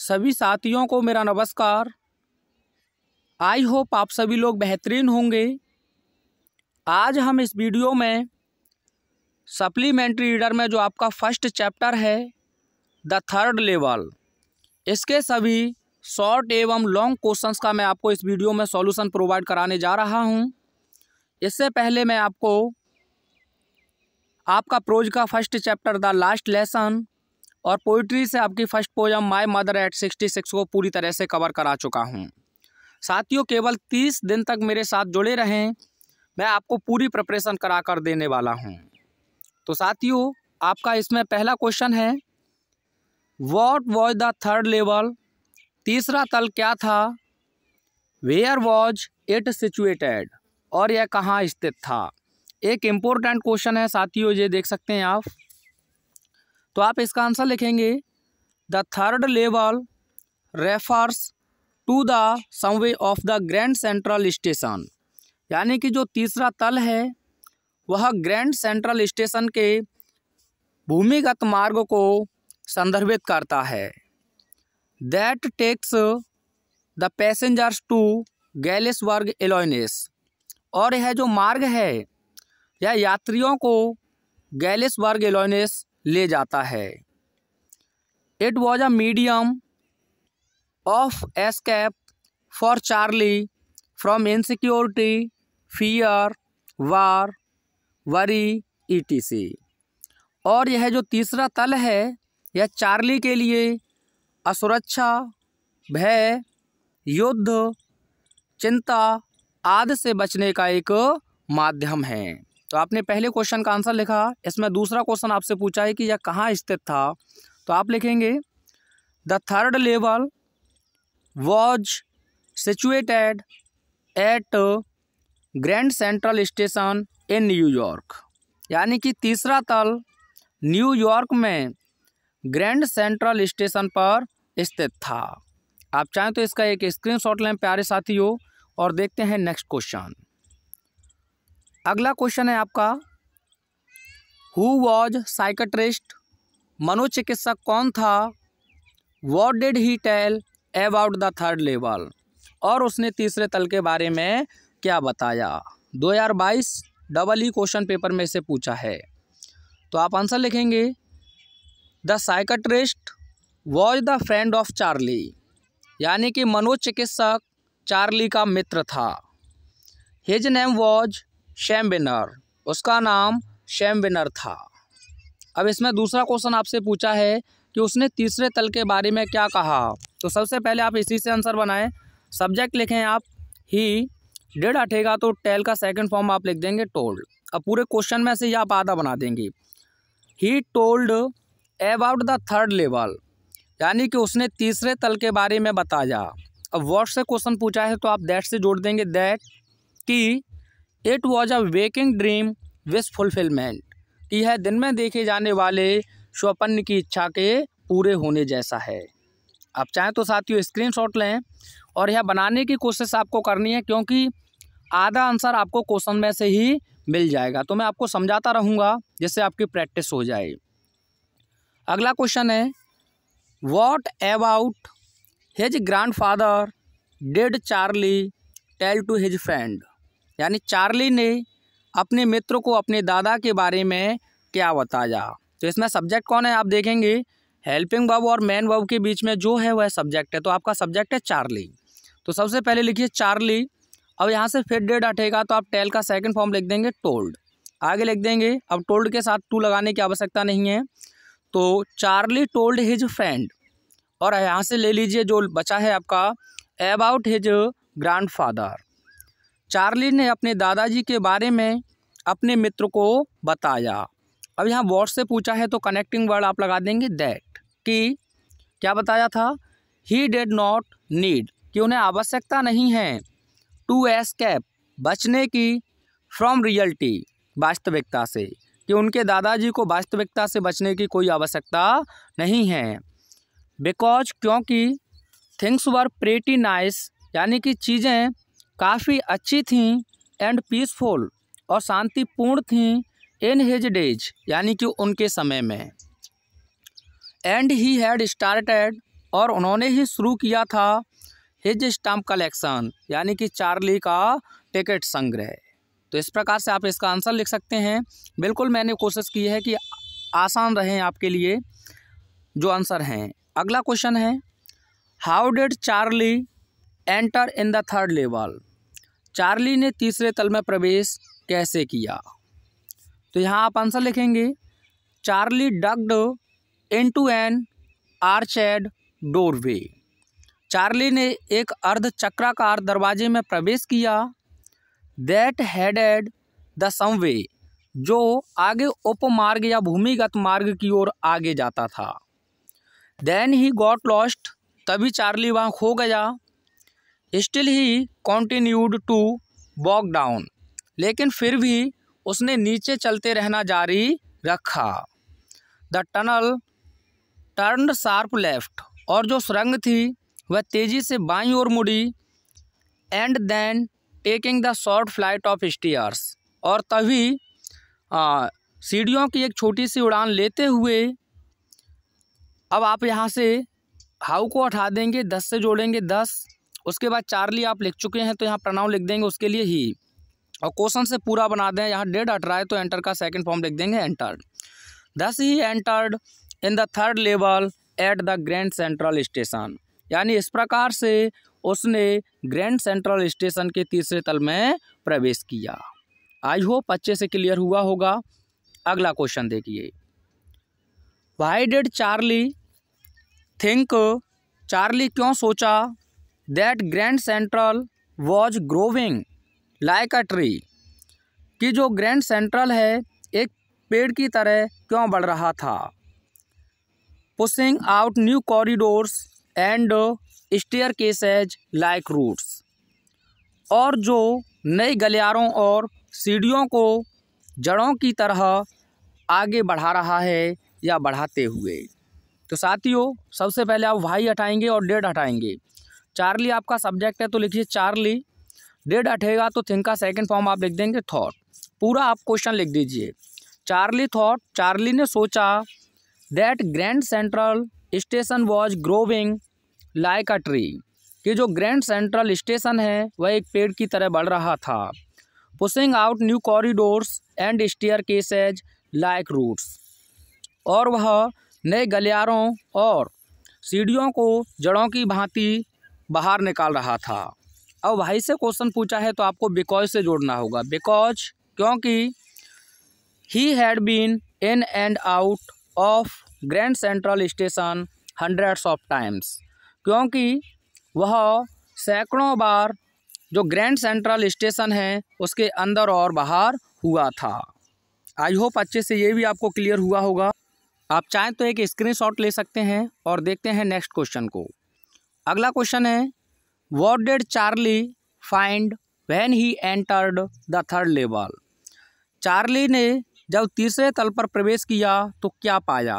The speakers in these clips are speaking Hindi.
सभी साथियों को मेरा नमस्कार आई होप आप सभी लोग बेहतरीन होंगे आज हम इस वीडियो में सप्लीमेंट्री रीडर में जो आपका फर्स्ट चैप्टर है द थर्ड लेवल इसके सभी शॉर्ट एवं लॉन्ग क्वेश्चंस का मैं आपको इस वीडियो में सॉल्यूशन प्रोवाइड कराने जा रहा हूं इससे पहले मैं आपको आपका प्रोज का first chapter the last lesson और पोइट्री से आपकी first poem my mother at sixty six को पूरी तरह से कवर करा चुका हूँ साथियों केवल तीस दिन तक मेरे साथ जुड़े रहें मैं आपको पूरी प्रिपरेशन करा कर देने वाला हूँ तो साथियों आपका इसमें पहला क्वेश्चन है what was the third level तीसरा तल क्या था वेयर वॉज इट सिचुएटेड और यह कहाँ स्थित था एक इम्पोर्टेंट क्वेश्चन है साथियों ये देख सकते हैं आप तो आप इसका आंसर लिखेंगे the third level refers to the subway of the Grand Central station यानी कि जो तीसरा तल है वह ग्रैंड सेंट्रल स्टेशन के भूमिगत मार्ग को संदर्भित करता है that takes the passengers to burg Illinois और यह जो मार्ग है यह यात्रियों को वर्ग एलोइनेस ले जाता है it was a medium of escape for Charlie from insecurity fear war worry ETC और यह जो तीसरा तल है यह चार्ली के लिए असुरक्षा भय युद्ध चिंता आदि से बचने का एक माध्यम है तो आपने पहले क्वेश्चन का आंसर लिखा इसमें दूसरा क्वेश्चन आपसे पूछा है कि यह कहाँ स्थित था तो आप लिखेंगे the third level was situated at Grand Central station in New York यानी कि तीसरा तल न्यूयॉर्क में ग्रैंड सेंट्रल स्टेशन पर स्थित था आप चाहें तो इसका एक स्क्रीनशॉट लें प्यारे साथियों और देखते हैं नेक्स्ट क्वेश्चन अगला क्वेश्चन है आपका हु वॉज साइकट्रिस्ट मनोचिकित्सक कौन था what did he tell about the third level और उसने तीसरे तल के बारे में क्या बताया 2022 डबल ई क्वेश्चन पेपर में से पूछा है तो आप आंसर लिखेंगे the psychiatrist was the friend of Charlie यानी कि मनोचिकित्सक चार्ली का मित्र था हिज नेम वॉज शैम्बिनर उसका नाम शैम था अब इसमें दूसरा क्वेश्चन आपसे पूछा है कि उसने तीसरे तल के बारे में क्या कहा तो सबसे पहले आप इसी से आंसर बनाएं सब्जेक्ट लिखें आप ही डेढ़ अठेगा तो टेल का सेकंड फॉर्म आप लिख देंगे टोल्ड अब पूरे क्वेश्चन में से ही आप आधा बना देंगे he told about the third level यानी कि उसने तीसरे तल के बारे में बताया अब वर्ड से क्वेश्चन पूछा है तो आप दैट से जोड़ देंगे दैट कि it was a waking dream wish fulfilment कि यह दिन में देखे जाने वाले स्वपन्न की इच्छा के पूरे होने जैसा है आप चाहें तो साथियों स्क्रीन शॉट लें और यह बनाने की कोशिश आपको करनी है क्योंकि आधा आंसर आपको क्वेश्चन में से ही मिल जाएगा तो मैं आपको समझाता रहूँगा जिससे आपकी प्रैक्टिस हो जाए अगला क्वेश्चन है what about his grand father did Charlie tell to his friend यानी चार्ली ने अपने मित्र को अपने दादा के बारे में क्या बताया तो इसमें सब्जेक्ट कौन है आप देखेंगे हेल्पिंग वर्ब और मैन वर्ब के बीच में जो है वह सब्जेक्ट है तो आपका सब्जेक्ट है चार्ली तो सबसे पहले लिखिए चार्ली अब यहाँ से फिर डेट हटेगा तो आप टेल का सेकंड फॉर्म लिख देंगे टोल्ड आगे लिख देंगे अब टोल्ड के साथ टू लगाने की आवश्यकता नहीं है तो चार्ली टोल्ड हिज फ्रेंड और यहाँ से ले लीजिए जो बचा है आपका about his grand father Charlie ने अपने दादाजी के बारे में अपने मित्र को बताया अब यहाँ वॉट से पूछा है तो कनेक्टिंग वर्ड आप लगा देंगे दैट कि क्या बताया था ही डेड नॉट नीड कि उन्हें आवश्यकता नहीं है टू एस्केप बचने की फ्रॉम रियलिटी वास्तविकता से कि उनके दादाजी को वास्तविकता से बचने की कोई आवश्यकता नहीं है बिकॉज क्योंकि थिंग्स वर प्रेटी नाइस यानी कि चीज़ें काफ़ी अच्छी थी एंड पीसफुल और शांतिपूर्ण थी इन हिज डेज यानी कि उनके समय में एंड ही हैड स्टार्टेड और उन्होंने ही शुरू किया था हिज स्टाम्प कलेक्शन यानी कि चार्ली का टिकट संग्रह तो इस प्रकार से आप इसका आंसर लिख सकते हैं बिल्कुल मैंने कोशिश की है कि आसान रहें आपके लिए जो आंसर हैं अगला क्वेश्चन है how did Charlie enter in the third level Charlie ने तीसरे तल में प्रवेश कैसे किया तो यहाँ आप आंसर लिखेंगे Charlie ducked into an arched doorway Charlie ने एक अर्ध चक्राकार दरवाजे में प्रवेश किया दैट हैडेड द समवे जो आगे उपमार्ग या भूमिगत मार्ग की ओर आगे जाता था देन ही गॉट लॉस्ट तभी चार्ली वहाँ खो गया still he continued to walk down लेकिन फिर भी उसने नीचे चलते रहना जारी रखा the tunnel turn sharp left और जो सुरंग थी वह तेज़ी से बाई और मुड़ी and then taking the short flight of stairs और तभी सीढ़ियों की एक छोटी सी उड़ान लेते हुए अब आप यहाँ से हाउ को हटा देंगे दस से जोड़ेंगे दस उसके बाद चार्ली आप लिख चुके हैं तो यहाँ प्रणाम लिख देंगे उसके लिए ही और क्वेश्चन से पूरा बना दें यहाँ डेढ़ हट रहा है तो एंटर का सेकंड फॉर्म लिख देंगे entered thus he entered in the third level at the Grand Central station यानी इस प्रकार से उसने ग्रैंड सेंट्रल स्टेशन के तीसरे तल में प्रवेश किया आई होप अच्छे से क्लियर हुआ होगा अगला क्वेश्चन देखिए why did Charlie think Charlie क्यों सोचा that Grand Central was growing like a tree कि जो ग्रैंड सेंट्रल है एक पेड़ की तरह क्यों बढ़ रहा था pushing out new corridors and staircases like roots और जो नए गलियारों और सीढ़ियों को जड़ों की तरह आगे बढ़ा रहा है या बढ़ाते हुए तो साथियों सबसे पहले आप भाई हटाएंगे और डेड हटाएंगे चार्ली आपका सब्जेक्ट है तो लिखिए चार्ली डेड हटेगा तो थिंक का सेकेंड फॉर्म आप लिख देंगे थॉट पूरा आप क्वेश्चन लिख दीजिए चार्ली थॉट चार्ली ने सोचा that Grand Central station was growing like a tree कि जो ग्रैंड सेंट्रल स्टेशन है वह एक पेड़ की तरह बढ़ रहा था pushing out new corridors and staircases like roots और वह नए गलियारों और सीढ़ियों को जड़ों की भांति बाहर निकाल रहा था अब भाई से क्वेश्चन पूछा है तो आपको बिकॉज से जोड़ना होगा बिकॉज क्योंकि he had been in and out of Grand Central Station hundreds of times क्योंकि वह सैकड़ों बार जो ग्रैंड सेंट्रल स्टेशन है उसके अंदर और बाहर हुआ था आई होप अच्छे से ये भी आपको क्लियर हुआ होगा आप चाहें तो एक स्क्रीनशॉट ले सकते हैं और देखते हैं नेक्स्ट क्वेश्चन को अगला क्वेश्चन है what did Charlie find when he entered the third level Charlie ने जब तीसरे तल पर प्रवेश किया तो क्या पाया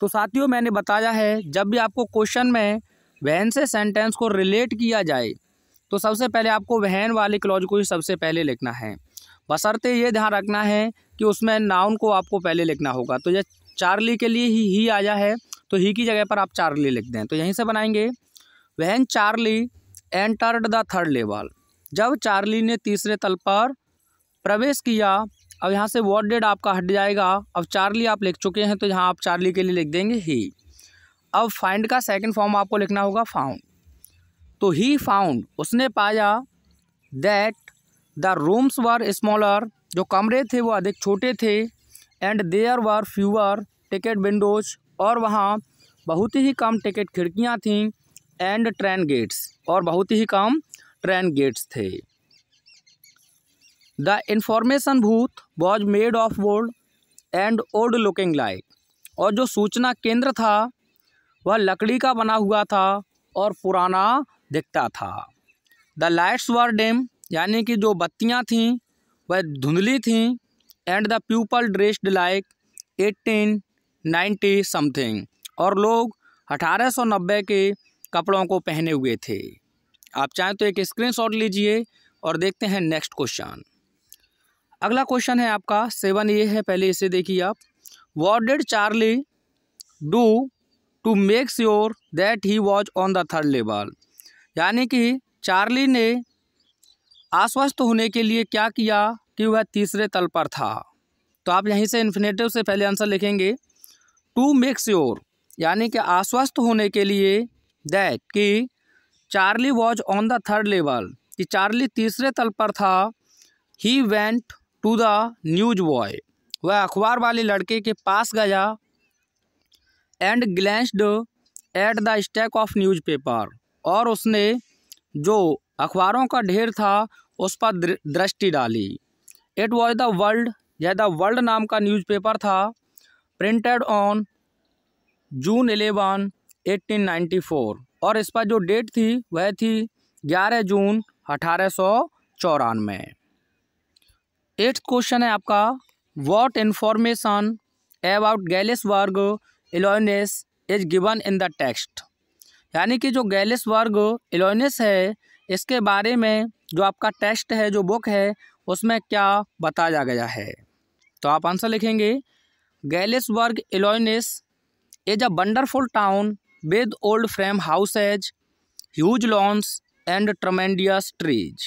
तो साथियों मैंने बताया है जब भी आपको क्वेश्चन में वहन से सेंटेंस को रिलेट किया जाए तो सबसे पहले आपको वहन वाले क्लॉज को ही सबसे पहले लिखना है बसरते ये ध्यान रखना है कि उसमें नाउन को आपको पहले लिखना होगा तो यह चार्ली के लिए ही ही आया है तो ही की जगह पर आप चार्ली लिख दें तो यहीं से बनाएंगे when Charlie entered the third level जब चार्ली ने तीसरे तल पर प्रवेश किया अब यहाँ से वॉट डेड आपका हट जाएगा अब चार्ली आप लिख चुके हैं तो यहाँ आप चार्ली के लिए लिख देंगे ही अब फाइंड का सेकंड फॉर्म आपको लिखना होगा फाउंड तो ही फाउंड उसने पाया that the rooms were smaller जो कमरे थे वो अधिक छोटे थे and there were fewer ticket windows और वहाँ बहुत ही कम टिकट खिड़कियाँ थीं एंड ट्रेन गेट्स और बहुत ही कम ट्रेन गेट्स थे the information booth was made of wood and old looking like और जो सूचना केंद्र था वह लकड़ी का बना हुआ था और पुराना दिखता था द लाइट्स वर डेम यानी कि जो बत्तियाँ थीं वह धुंधली थीं and the people dressed like eighteen ninety something और लोग अठारह सौ नब्बे के कपड़ों को पहने हुए थे आप चाहें तो एक स्क्रीनशॉट लीजिए और देखते हैं नेक्स्ट क्वेश्चन अगला क्वेश्चन है आपका सेवन ये है पहले इसे देखिए आप what did Charlie do to make sure that he was on the third level यानी कि चार्ली ने आश्वस्त होने के लिए क्या किया कि वह तीसरे तल पर था तो आप यहीं से इन्फिनेटिव से पहले आंसर लिखेंगे टू मेक श्योर यानी कि आश्वस्त होने के लिए दैट कि Charlie was on the third level कि चार्ली तीसरे तल पर था he went to the newsboy वह अखबार वाले लड़के के पास गया and glanced at the stack of newspaper और उसने जो अखबारों का ढेर था उस पर दृष्टि डाली इट वॉज द वर्ल्ड यह द वर्ल्ड नाम का न्यूज़पेपर था प्रिंटेड ऑन जून एलेवन 1894 और इस पर जो डेट थी वह थी 11 जून अठारह सौ चौरानवे एट्थ क्वेश्चन है आपका what information about Galesburg Illinois is given in the text यानी कि जो गैलिस वर्ग इलोनेस है इसके बारे में जो आपका टेक्स्ट है जो बुक है उसमें क्या बताया गया है तो आप आंसर लिखेंगे Galesburg Illinois is a wonderful town with old frame houses huge lawns and tremendous trees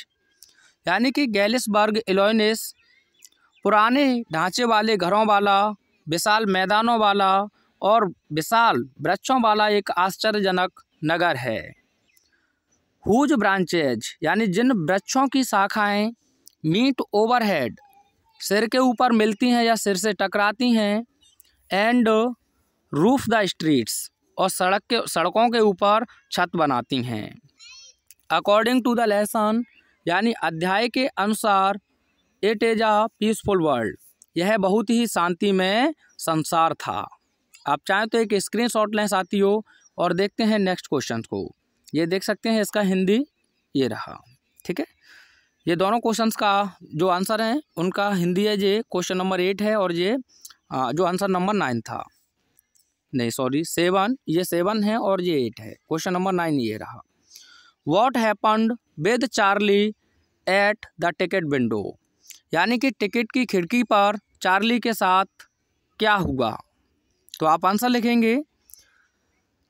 यानी कि गैलिसबर्ग इलोइनिस पुराने ढांचे वाले घरों वाला विशाल मैदानों वाला और विशाल वृक्षों वाला एक आश्चर्यजनक नगर है हुज ब्रांचेज यानी जिन वृक्षों की शाखाएं मीट ओवरहेड सिर के ऊपर मिलती हैं या सिर से टकराती हैं एंड रूफ द स्ट्रीट्स और सड़क के सड़कों के ऊपर छत बनाती हैं अकॉर्डिंग टू द लेसन यानी अध्याय के अनुसार it is a peaceful world यह बहुत ही शांतिमय संसार था आप चाहें तो एक स्क्रीन शॉट लें साथियों और देखते हैं नेक्स्ट क्वेश्चन को ये देख सकते हैं इसका हिंदी ये रहा ठीक है ये दोनों क्वेश्चंस का जो आंसर हैं उनका हिंदी है ये क्वेश्चन नंबर एट है और ये जो आंसर नंबर नाइन था नहीं सॉरी सेवन ये सेवन है और ये एट है क्वेश्चन नंबर नाइन ये रहा what happened with Charlie at the ticket window यानी कि टिकट की खिड़की पर चार्ली के साथ क्या हुआ तो आप आंसर लिखेंगे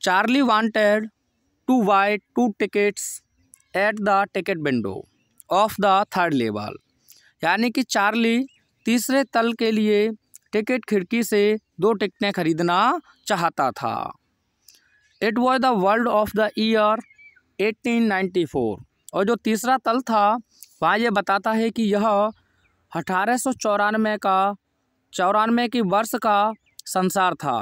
Charlie wanted to buy two tickets at the ticket window of the third level यानी कि चार्ली तीसरे तल के लिए टिकट खिड़की से दो टिकटें खरीदना चाहता था it was the world of the year 1894 और जो तीसरा तल था वहाँ ये बताता है कि यह अठारह का चौरानवे के वर्ष का संसार था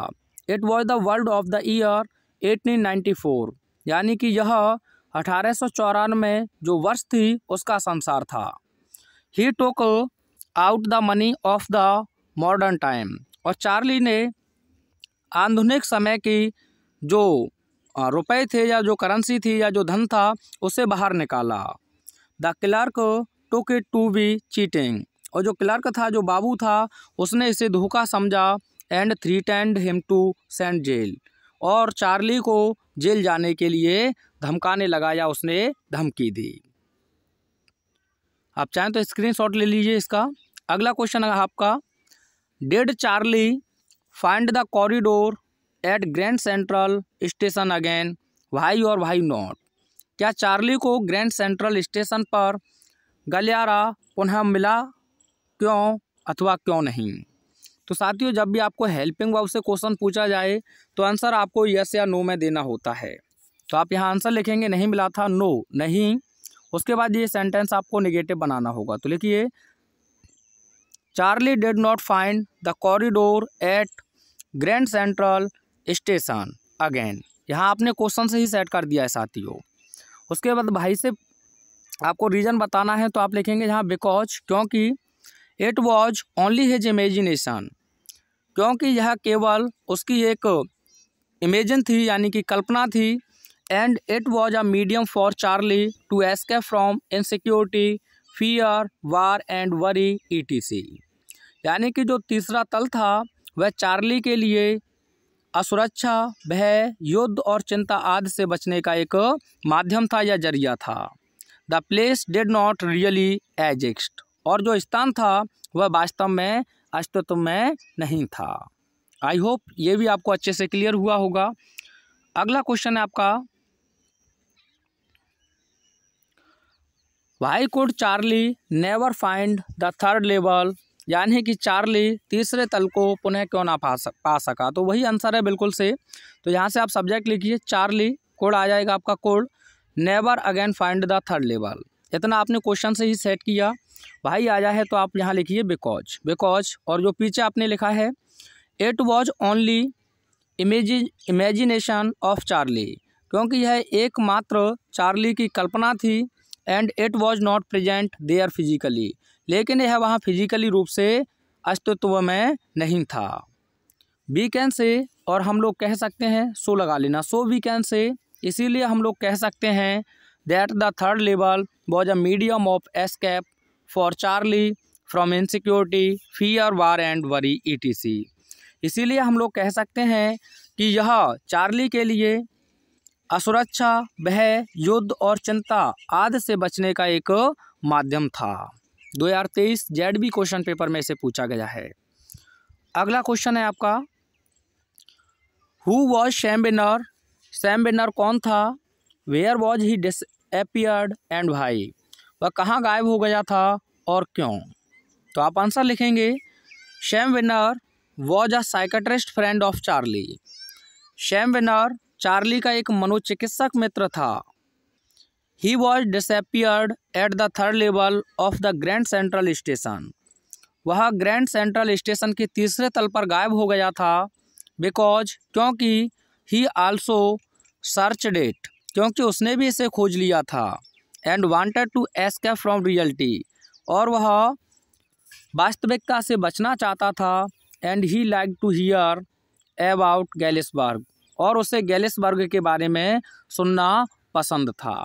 it was the world of the year 1894 यानी कि यह अठारह जो वर्ष थी उसका संसार था he took out the money of the modern time और चार्ली ने आधुनिक समय की जो रुपए थे या जो करेंसी थी या जो धन था उसे बाहर निकाला the clerk took it to be cheating और जो क्लर्क था जो बाबू था उसने इसे धोखा समझा and threatened him to send jail और चार्ली को जेल जाने के लिए धमकाने लगा या उसने धमकी दी आप चाहें तो स्क्रीनशॉट ले लीजिए इसका अगला क्वेश्चन आपका did Charlie find the corridor at Grand Central Station again भाई और वाई नॉट क्या चार्ली को ग्रैंड सेंट्रल स्टेशन पर गलियारा पुनः मिला क्यों अथवा क्यों नहीं तो साथियों जब भी आपको हेल्पिंग वर्ब से क्वेश्चन पूछा जाए तो आंसर आपको यस या नो में देना होता है तो आप यहाँ आंसर लिखेंगे नहीं मिला था नो नहीं उसके बाद ये सेंटेंस आपको निगेटिव बनाना होगा तो लिखिए Charlie did not find the corridor at Grand Central Station again यहाँ आपने क्वेश्चन से ही सेट कर दिया है साथियों उसके बाद भाई से आपको रीज़न बताना है तो आप लिखेंगे यहाँ बिकॉज क्योंकि it was only his imagination क्योंकि यह केवल उसकी एक इमेजिन थी यानी कि कल्पना थी and it was a medium for Charlie to escape from insecurity fear war and worry E T C यानी कि जो तीसरा तल था वह चार्ली के लिए असुरक्षा भय युद्ध और चिंता आदि से बचने का एक माध्यम था या जरिया था the place did not really exist और जो स्थान था वह वास्तव में अस्तित्व में नहीं था आई होप ये भी आपको अच्छे से क्लियर हुआ होगा अगला क्वेश्चन है आपका why could Charlie never find the third level यानी कि चार्ली तीसरे तल को पुनः क्यों ना पा सक पा सका तो वही आंसर है बिल्कुल से तो यहाँ से आप सब्जेक्ट लिखिए चार्ली कोड आ जाएगा आपका code never again find the third level इतना आपने क्वेश्चन से ही सेट किया भाई आ जाए तो आप यहाँ लिखिए बिकॉज बिकॉज और जो पीछे आपने लिखा है it was only image imagination of Charlie क्योंकि यह एकमात्र चार्ली की कल्पना थी and it was not present there physically लेकिन यह वहाँ फिजिकली रूप से अस्तित्व में नहीं था वी कैन से और हम लोग कह सकते हैं सो लगा लेना सो वी कैन से इसीलिए हम लोग कह सकते हैं that the third level was a medium of escape for Charlie from insecurity or war and worry ETC इसीलिए हम लोग कह सकते हैं कि यह चार्ली के लिए असुरक्षा भय युद्ध और चिंता आदि से बचने का एक माध्यम था दो हज़ार तेईस जेड बी क्वेश्चन पेपर में से पूछा गया है अगला क्वेश्चन है आपका who was Sam Weiner Sam Weiner कौन था where was he disappeared and भाई वह कहाँ गायब हो गया था और क्यों तो आप आंसर लिखेंगे Sam Weiner was a psychiatrist friend of Charlie Sam Weiner Charlie का एक मनोचिकित्सक मित्र था he was disappeared at the third level of the Grand Central station वह ग्रैंड सेंट्रल स्टेशन के तीसरे तल पर गायब हो गया था बिकॉज क्योंकि ही आल्सो सर्च डेट क्योंकि उसने भी इसे खोज लिया था and wanted to escape from reality और वह वास्तविकता से बचना चाहता था and he like to hear about Galesburg और उसे गैलिसबर्ग के बारे में सुनना पसंद था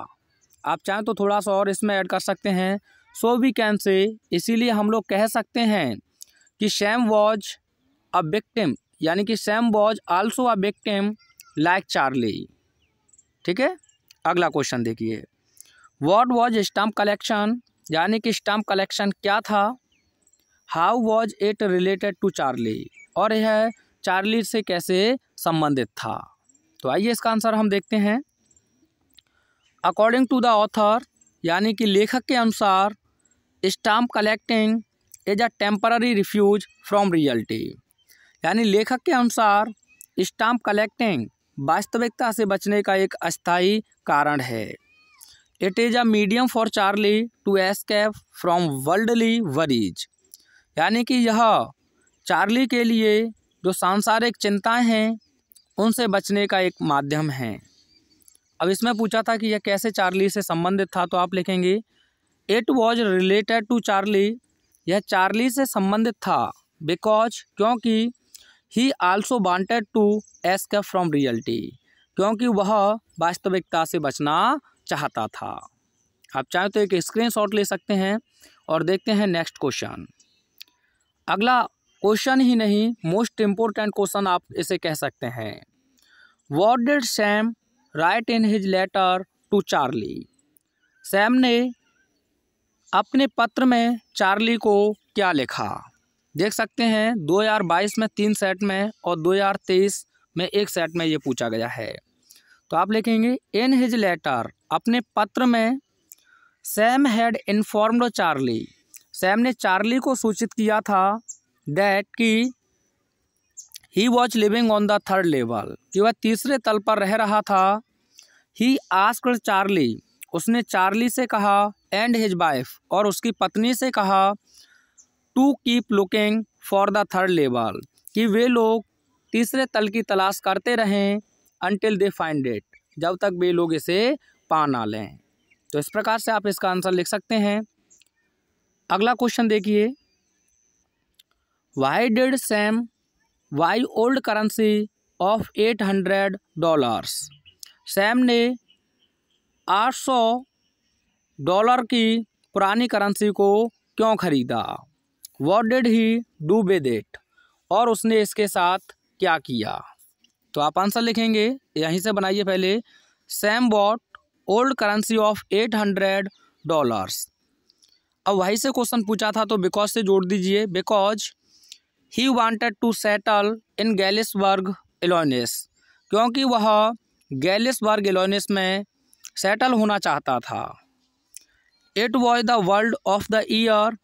आप चाहें तो थोड़ा सा और इसमें ऐड कर सकते हैं सो वी कैन से इसीलिए हम लोग कह सकते हैं कि सैम वॉज अ विक्टिम यानी कि Sam was also a victim like Charlie ठीक है अगला क्वेश्चन देखिए वॉट वॉज स्टम्प कलेक्शन यानी कि स्टम्प कलेक्शन क्या था how was it related to Charlie और यह चार्ली से कैसे संबंधित था तो आइए इसका आंसर हम देखते हैं अकॉर्डिंग टू द ऑथर यानी कि लेखक के अनुसार stamp collecting is a temporary refuge from reality यानी लेखक के अनुसार स्टाम्प कलेक्टिंग वास्तविकता से बचने का एक अस्थाई कारण है it is a medium for Charlie to escape from worldly worries यानी कि यह चार्ली के लिए जो सांसारिक चिंताएं हैं उनसे बचने का एक माध्यम है अब इसमें पूछा था कि यह कैसे चार्ली से संबंधित था तो आप लिखेंगे it was related to Charlie यह चार्ली से संबंधित था बिकॉज क्योंकि he also wanted to escape from reality क्योंकि वह वास्तविकता से बचना चाहता था आप चाहे तो एक स्क्रीनशॉट ले सकते हैं और देखते हैं नेक्स्ट क्वेश्चन अगला क्वेश्चन ही नहीं मोस्ट इम्पोर्टेंट क्वेश्चन आप इसे कह सकते हैं what did Sam write in his letter to Charlie Sam ने अपने पत्र में चार्ली को क्या लिखा देख सकते हैं 2022 में तीन सेट में और 2023 में एक सेट में ये पूछा गया है तो आप लिखेंगे इन हिज लेटर अपने पत्र में Sam had informed Charlie Sam ने चार्ली को सूचित किया था डैट कि he was living on the third level कि वह तीसरे तल पर रह रहा था ही आस्क चार्ली उसने चार्ली से कहा एंड हिज वाइफ और उसकी पत्नी से कहा to keep looking for the third level कि वे लोग तीसरे तल की तलाश करते रहें अनटिल दे फाइंड इट जब तक वे लोग इसे पा ना लें तो इस प्रकार से आप इसका आंसर लिख सकते हैं अगला क्वेश्चन देखिए why did Sam why old currency of eight hundred dollars Sam ने आठ सौ डॉलर की पुरानी करेंसी को क्यों ख़रीदा what did he do by that और उसने इसके साथ क्या किया तो आप आंसर लिखेंगे यहीं से बनाइए पहले Sam bought old currency of eight hundred dollars अब वहीं से क्वेश्चन पूछा था तो बिकॉज से जोड़ दीजिए because he wanted to settle in Galesburg Illinois क्योंकि वह गैलिसबर्ग एलोनिस में सेटल होना चाहता था it was the world of the year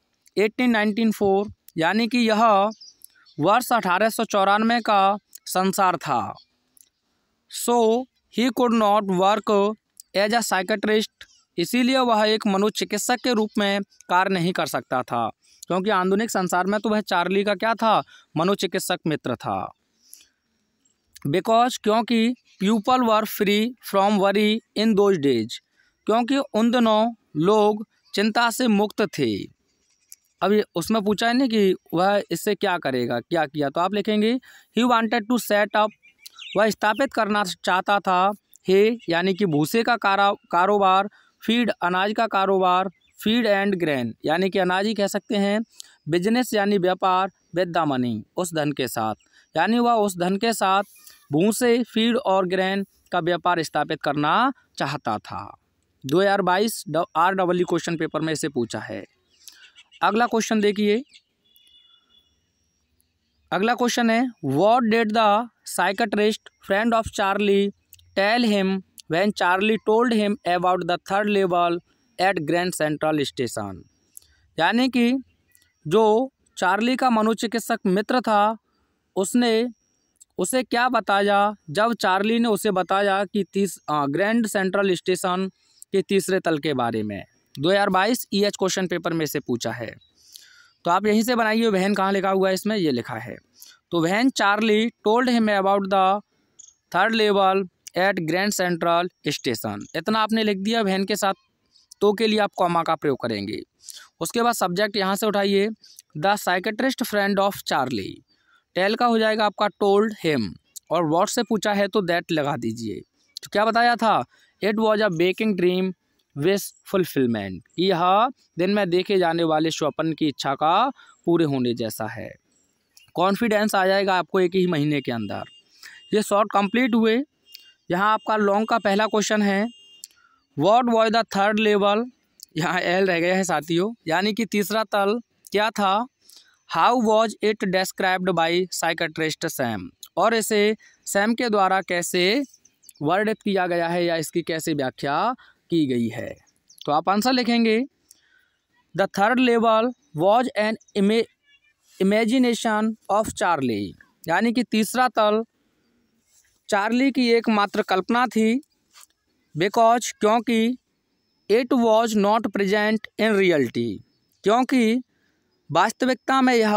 1894 यानी कि यह वर्ष अठारह का संसार था so he could not work as a psychiatrist इसीलिए वह एक मनोचिकित्सक के रूप में कार्य नहीं कर सकता था क्योंकि आधुनिक संसार में तो वह चार्ली का क्या था मनोचिकित्सक मित्र था बिकॉज क्योंकि people were free from worry in those days क्योंकि उन दिनों लोग चिंता से मुक्त थे अभी उसमें पूछा है ना कि वह इससे क्या करेगा क्या किया तो आप लिखेंगे he wanted to set up वह स्थापित करना चाहता था हे यानी कि भूसे का कारोबार फीड अनाज का कारोबार फीड एंड ग्रेन यानी कि अनाज ही कह सकते हैं बिजनेस यानी व्यापार विद द मनी उस धन के साथ यानी वह उस धन के साथ भूसे फीड और ग्रेन का व्यापार स्थापित करना चाहता था 2022 आर डब्ल्यू क्वेश्चन पेपर में इसे पूछा है अगला क्वेश्चन देखिए अगला क्वेश्चन है what did the psychiatrist friend of Charlie tell him when Charlie told him about the third level at Grand Central station यानी कि जो चार्ली का मनोचिकित्सक मित्र था उसने उसे क्या बताया जब चार्ली ने उसे बताया कि तीस ग्रैंड सेंट्रल स्टेशन के तीसरे तल के बारे में 2022 ईएच क्वेश्चन पेपर में से पूछा है तो आप यहीं से बनाइए वहन कहाँ लिखा हुआ है इसमें ये लिखा है तो when Charlie told him about the third level at Grand Central station इतना आपने लिख दिया वहन के साथ तो के लिए आप कॉमा का प्रयोग करेंगे उसके बाद सब्जेक्ट यहाँ से उठाइए the psychiatrist friend of Charlie tell का हो जाएगा आपका टोल्ड हेम और वॉट से पूछा है तो दैट लगा दीजिए तो क्या बताया था it was a waking dream wish fulfillment यह दिन में देखे जाने वाले स्वपन की इच्छा का पूरे होने जैसा है कॉन्फिडेंस आ जाएगा आपको एक ही महीने के अंदर ये शॉर्ट कंप्लीट हुए यहाँ आपका लॉन्ग का पहला क्वेश्चन है what was the third level यहाँ एल रह गया है साथियों यानी कि तीसरा तल क्या था how was it described by psychiatrist Sam और इसे सैम के द्वारा कैसे वर्णित किया गया है या इसकी कैसे व्याख्या की गई है तो आप आंसर लिखेंगे the third level was an इमे इमेजिनेशन ऑफ चार्ली यानी कि तीसरा तल चार्ली की एकमात्र कल्पना थी बिकॉज क्योंकि it was not present in reality क्योंकि वास्तविकता में यह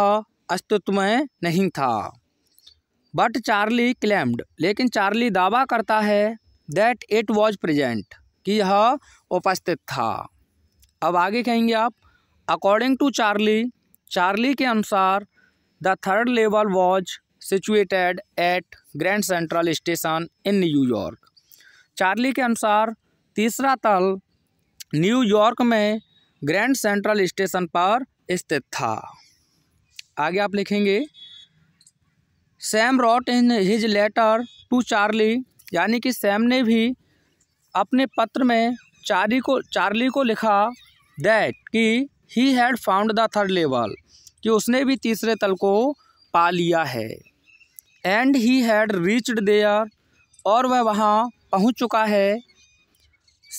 अस्तित्व में नहीं था बट चार्ली क्लेम्ड लेकिन चार्ली दावा करता है दैट इट वॉज प्रजेंट कि यह उपस्थित था अब आगे कहेंगे आप अकॉर्डिंग टू चार्ली चार्ली के अनुसार the third level was situated at Grand Central station in New York Charlie के अनुसार तीसरा तल न्यूयॉर्क में ग्रैंड सेंट्रल स्टेशन पर स्थित था आगे आप लिखेंगे Sam wrote in his letter to Charlie यानी कि सैम ने भी अपने पत्र में चार्ली को चार्ली को लिखा दैट कि he had found the third level कि उसने भी तीसरे तल को पा लिया है and he had reached there और वह वहाँ पहुंच चुका है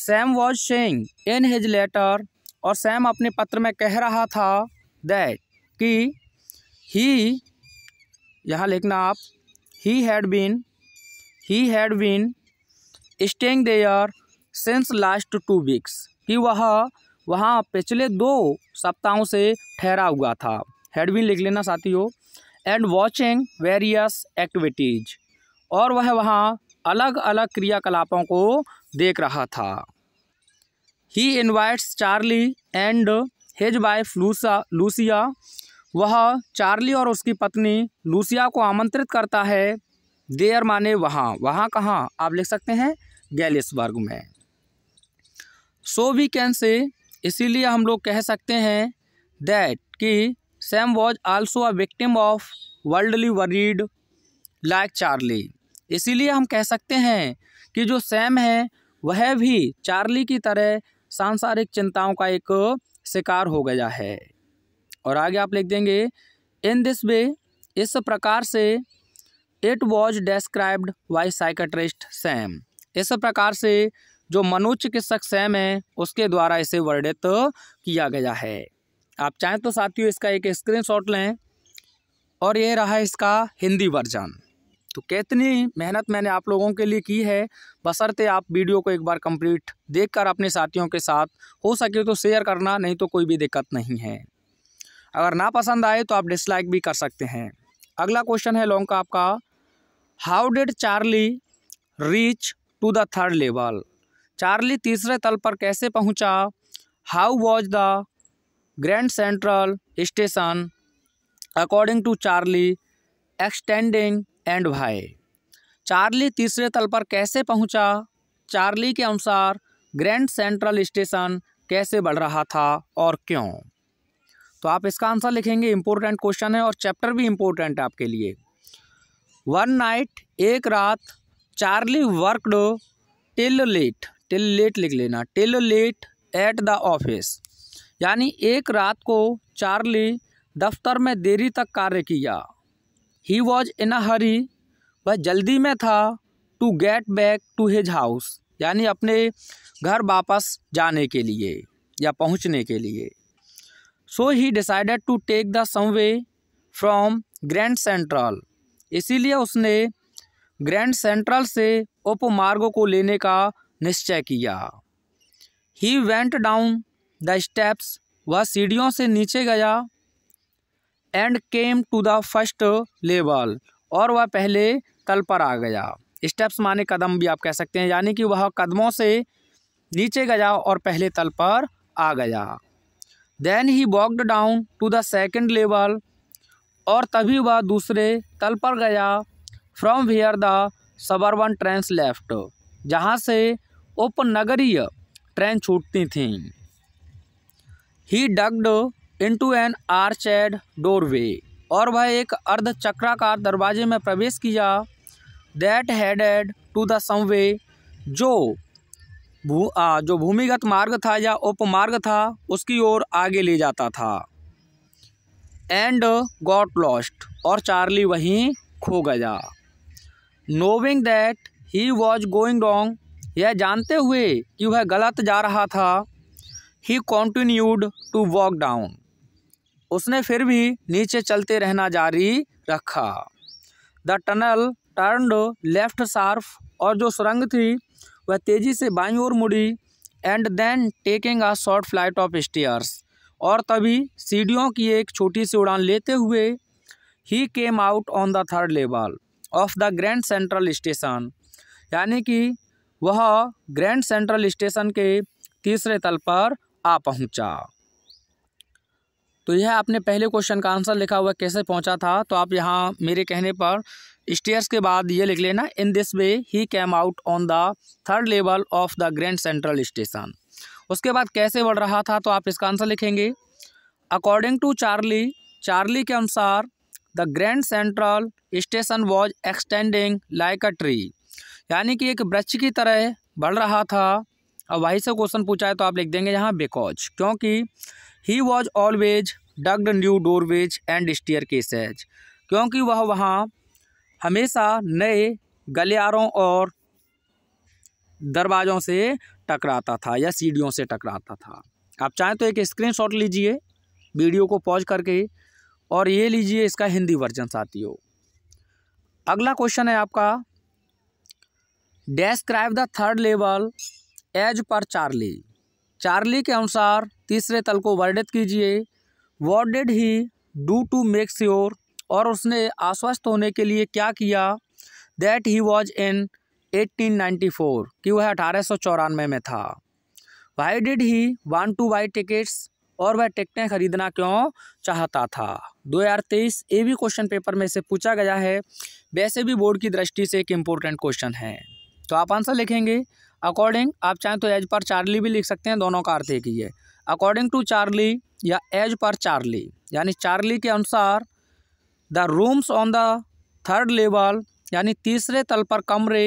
Sam was saying in his letter और सैम अपने पत्र में कह रहा था दैट कि ही यहाँ लिखना आप he had been he had been staying there since last two weeks कि वह वहाँ पिछले दो सप्ताहों से ठहरा हुआ था बीन लिख लेना साथियों एंड वॉचिंग वेरियस एक्टिविटीज़ और वह वहाँ अलग अलग क्रियाकलापों को देख रहा था he invites Charlie and his wife Louisa Louisa वह चार्ली और उसकी पत्नी लूसिया को आमंत्रित करता है देयर माने वहाँ वहाँ कहाँ आप लिख सकते हैं गैलिसबर्ग में सो वी कैन से इसीलिए हम लोग कह सकते हैं दैट कि Sam was also a victim of worldly worried like Charlie इसीलिए हम कह सकते हैं कि जो सैम है वह भी चार्ली की तरह सांसारिक चिंताओं का एक शिकार हो गया है और आगे आप लिख देंगे इन दिस वे इस प्रकार से it was described by psychiatrist Sam इस प्रकार से जो मनोचिकित्सक सैम है उसके द्वारा इसे वर्णित किया गया है आप चाहें तो साथियों इसका एक स्क्रीनशॉट लें और यह रहा इसका हिंदी वर्जन तो कितनी मेहनत मैंने आप लोगों के लिए की है बसरते आप वीडियो को एक बार कंप्लीट देखकर अपने साथियों के साथ हो सके तो शेयर करना नहीं तो कोई भी दिक्कत नहीं है अगर ना पसंद आए तो आप डिसलाइक भी कर सकते हैं अगला क्वेश्चन है लॉन्ग का आपका how did Charlie reach to the third level Charlie तीसरे तल पर कैसे पहुँचा how was the Grand Central station according to Charlie extending and भाई चार्ली तीसरे तल पर कैसे पहुंचा? चार्ली के अनुसार ग्रैंड सेंट्रल स्टेशन कैसे बढ़ रहा था और क्यों तो आप इसका आंसर लिखेंगे इम्पोर्टेंट क्वेश्चन है और चैप्टर भी इम्पोर्टेंट है आपके लिए वन नाइट एक रात Charlie worked till late till late लिख लेना till late at the office यानी एक रात को चार्ली दफ्तर में देरी तक कार्य किया ही वॉज इन अ हरी वह जल्दी में था to get back to his house यानी अपने घर वापस जाने के लिए या पहुंचने के लिए so he decided to take the subway from Grand Central इसीलिए उसने ग्रैंड सेंट्रल से उपमार्ग को लेने का निश्चय किया he went down the steps वह सीढ़ियों से नीचे गया and came to the first level और वह पहले तल पर आ गया स्टेप्स माने कदम भी आप कह सकते हैं यानी कि वह कदमों से नीचे गया और पहले तल पर आ गया then he walked down to the second level और तभी वह दूसरे तल पर गया from where the suburban trains left जहाँ से उपनगरीय ट्रेन छूटती थी he dug into an arched doorway और वह एक अर्ध चक्राकार दरवाजे में प्रवेश किया that headed to the subway जो भू आ, जो भूमिगत मार्ग था या उपमार्ग था उसकी ओर आगे ले जाता था एंड गॉट लॉस्ट और चार्ली वहीं खो गया knowing that he was going wrong यह जानते हुए कि वह गलत जा रहा था he continued to walk down उसने फिर भी नीचे चलते रहना जारी रखा the tunnel turned left sharp और जो सुरंग थी वह तेज़ी से बाई ओर मुड़ी and then taking a short flight of stairs और तभी सीढ़ियों की एक छोटी सी उड़ान लेते हुए he came out on the third level of the Grand Central station यानी कि वह ग्रैंड सेंट्रल स्टेशन के तीसरे तल पर आ पहुंचा तो यह आपने पहले क्वेश्चन का आंसर लिखा हुआ कैसे पहुंचा था तो आप यहाँ मेरे कहने पर स्टेयर्स के बाद ये लिख लेना in this way he came out on the third level of the Grand Central station उसके बाद कैसे बढ़ रहा था तो आप इसका आंसर लिखेंगे अकॉर्डिंग टू चार्ली चार्ली के अनुसार the Grand Central station was extending like a tree यानी कि एक वृक्ष की तरह बढ़ रहा था अब वहीं से क्वेश्चन पूछा है तो आप लिख देंगे यहाँ बिकॉज क्योंकि he was always dug new doorways and staircases क्योंकि वह वहाँ हमेशा नए गलियारों और दरवाज़ों से टकराता था या सीढ़ियों से टकराता था आप चाहें तो एक स्क्रीनशॉट लीजिए वीडियो को पॉज करके और ये लीजिए इसका हिंदी वर्जन साथियों अगला क्वेश्चन है आपका describe the third level as per Charlie Charlie के अनुसार तीसरे तल को वर्णित कीजिए did he do to make sure और उसने आश्वस्त होने के लिए क्या किया दैट ही वॉज इन 1894 कि वह अठारह में था why did he want to buy tickets और वह टिकटें खरीदना क्यों चाहता था 2023 ये भी क्वेश्चन पेपर में से पूछा गया है वैसे भी बोर्ड की दृष्टि से एक इम्पोर्टेंट क्वेश्चन है तो आप आंसर लिखेंगे अकॉर्डिंग आप चाहें तो एज पर चार्ली भी लिख सकते हैं दोनों का अर्थ एक ही है अकॉर्डिंग टू चार्ली या एज पर चार्ली यानी चार्ली के अनुसार the rooms on the third level यानी तीसरे तल पर कमरे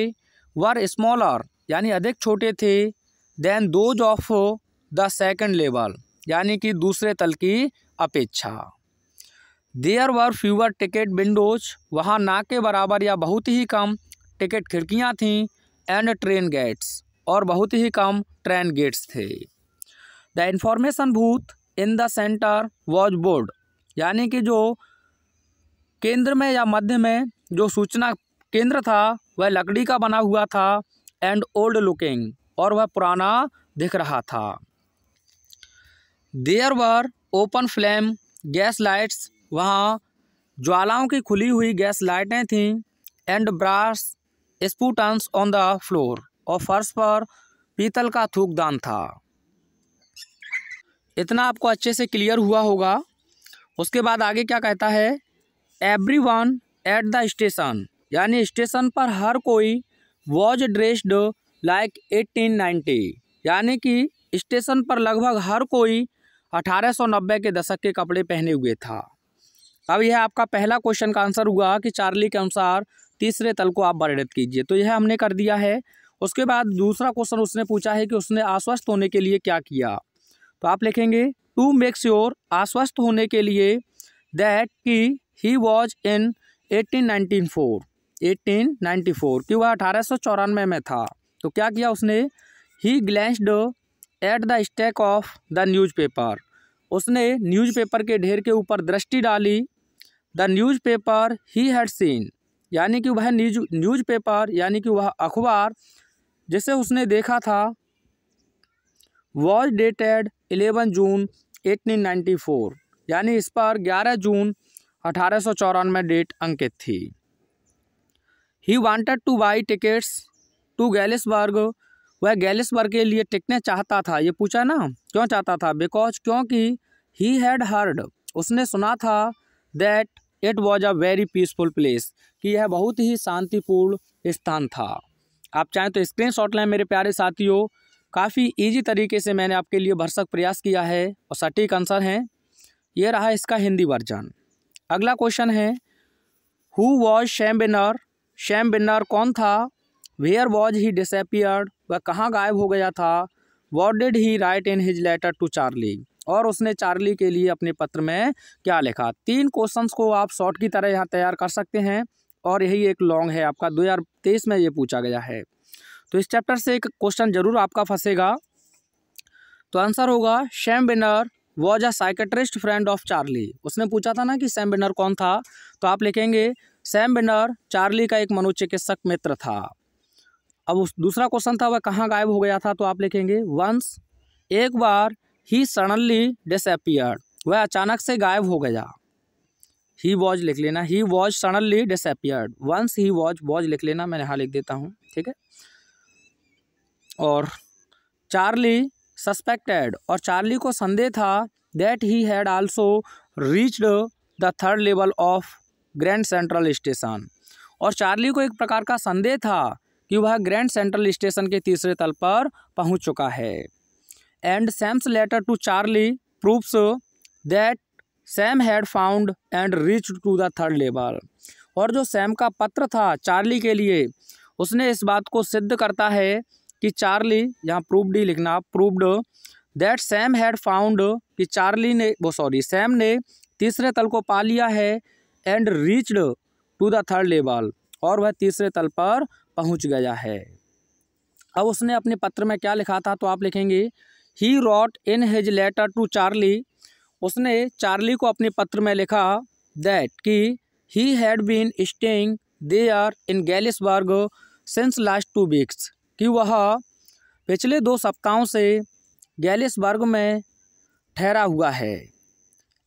वर स्मॉलर यानी अधिक छोटे थे than those of the second level यानी कि दूसरे तल की अपेक्षा there were fewer ticket windows वहाँ ना के बराबर या बहुत ही कम टिकट खिड़कियाँ थीं एंड ट्रेन गेट्स और बहुत ही कम ट्रेन गेट्स थे the information booth in the center was बोर्ड यानी कि जो केंद्र में या मध्य में जो सूचना केंद्र था वह लकड़ी का बना हुआ था एंड ओल्ड लुकिंग और वह पुराना दिख रहा था there were open flame gas lights वहाँ ज्वालाओं की खुली हुई गैस लाइटें थीं and brass spittoons on the floor और फर्श पर पीतल का थूकदान था इतना आपको अच्छे से क्लियर हुआ होगा उसके बाद आगे क्या कहता है everyone at the station यानी स्टेशन पर हर कोई was dressed like eighteen ninety यानी कि स्टेशन पर लगभग हर कोई 1890 के दशक के कपड़े पहने हुए था अब यह आपका पहला क्वेश्चन का आंसर हुआ कि चार्ली के अनुसार तीसरे तल को आप वर्णित कीजिए तो यह हमने कर दिया है उसके बाद दूसरा क्वेश्चन उसने पूछा है कि उसने आश्वस्त होने के लिए क्या किया तो आप लिखेंगे टू मेक श्योर आश्वस्त होने के लिए दैट कि he was in 1894 1894 four eighteen ninety four कि वह अठारह सौ चौरानवे में था तो क्या किया उसने he glanced at the stack of the newspaper उसने न्यूज़पेपर के ढेर के ऊपर दृष्टि डाली the newspaper he had seen यानी कि वह न्यूज न्यूज़पेपर यानी कि वह अखबार जिसे उसने देखा था वॉज डेटेड 11 जून 1894 यानी इस पर 11 जून अठारह डेट अंकित थी he wanted to buy tickets to Galesburg वह गैलिसबर्ग के लिए टिकने चाहता था ये पूछा ना क्यों चाहता था बिकॉज क्योंकि ही हैड हर्ड उसने सुना था that it was a very peaceful place कि यह बहुत ही शांतिपूर्ण स्थान था आप चाहें तो स्क्रीन शॉट लें मेरे प्यारे साथियों काफ़ी इजी तरीके से मैंने आपके लिए भरसक प्रयास किया है और सटीक आंसर है ये रहा इसका हिंदी वर्जन अगला क्वेश्चन है who was Sam Weiner Sam Weiner कौन था वेयर वॉज ही डिसपियर्ड वह कहाँ गायब हो गया था what did he write in his letter to Charlie और उसने चार्ली के लिए अपने पत्र में क्या लिखा तीन क्वेश्चंस को आप शॉर्ट की तरह यहाँ तैयार कर सकते हैं और यही एक लॉन्ग है आपका 2023 में ये पूछा गया है तो इस चैप्टर से एक क्वेश्चन जरूर आपका फंसेगा तो आंसर होगा Sam Weiner was a psychiatrist friend of Charlie उसने पूछा था ना कि सैम बेनर कौन था तो आप लिखेंगे सैम बेनर चार्ली का एक मनोचिकित्सक मित्र था अब उस दूसरा क्वेश्चन था वह कहाँ गायब हो गया था तो आप लिखेंगे वंस एक बार ही सडनली डिसअपियर वह अचानक से गायब हो गया ही वॉज लिख लेना he was suddenly disappear once he was was लिख लेना मैं यहाँ लिख देता हूँ ठीक है और चार्ली सस्पेक्टेड और चार्ली को संदेह था that he had also reached the third level of Grand Central Station और चार्ली को एक प्रकार का संदेह था कि वह ग्रैंड सेंट्रल स्टेशन के तीसरे तल पर पहुंच चुका है and Sam's letter to Charlie proves that Sam had found and reach to the third level और जो सैम का पत्र था चार्ली के लिए उसने इस बात को सिद्ध करता है कि चार्ली यहाँ प्रूवड ही लिखना proved that Sam had found कि चार्ली ने वो सॉरी सैम ने तीसरे तल को पा लिया है and reached to the third level और वह तीसरे तल पर पहुंच गया है अब उसने अपने पत्र में क्या लिखा था तो आप लिखेंगे he wrote in his letter to Charlie उसने चार्ली को अपने पत्र में लिखा दैट कि he had been staying there in Galesburg since last two weeks कि वह पिछले दो सप्ताहों से गैलिसबर्ग में ठहरा हुआ है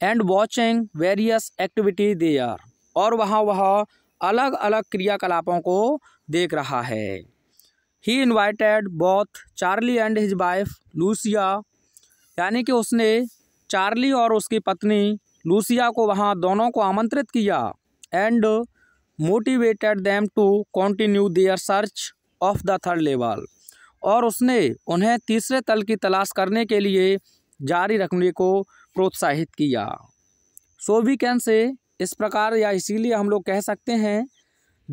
and watching various activity there और वहाँ वह अलग अलग क्रियाकलापों को देख रहा है he invited both Charlie and his wife Louisa यानी कि उसने चार्ली और उसकी पत्नी लूसिया को वहाँ दोनों को आमंत्रित किया and motivated them to continue their search of the third level और उसने उन्हें तीसरे तल की तलाश करने के लिए जारी रखने को प्रोत्साहित किया सो वी कैन से इस प्रकार या इसीलिए हम लोग कह सकते हैं